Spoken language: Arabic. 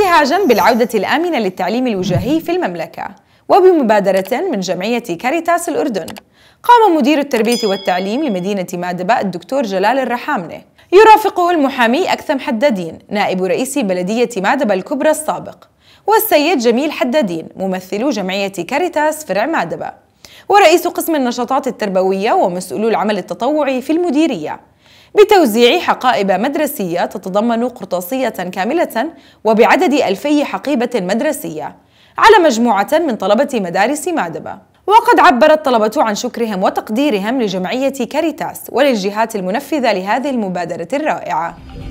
ابتهاجا بالعودة الآمنة للتعليم الوجاهي في المملكة وبمبادرة من جمعية كاريتاس الأردن قام مدير التربية والتعليم لمدينة مادبة الدكتور جلال الرحامنة يرافقه المحامي أكثم حدادين نائب رئيس بلدية مادبة الكبرى السابق والسيد جميل حدادين ممثل جمعية كاريتاس فرع مادبة ورئيس قسم النشاطات التربوية ومسؤولو العمل التطوعي في المديرية بتوزيع حقائب مدرسية تتضمن قرطاسية كاملة وبعدد ألفي حقيبة مدرسية على مجموعة من طلبة مدارس مادبة وقد عبر الطلبة عن شكرهم وتقديرهم لجمعية كاريتاس وللجهات المنفذة لهذه المبادرة الرائعة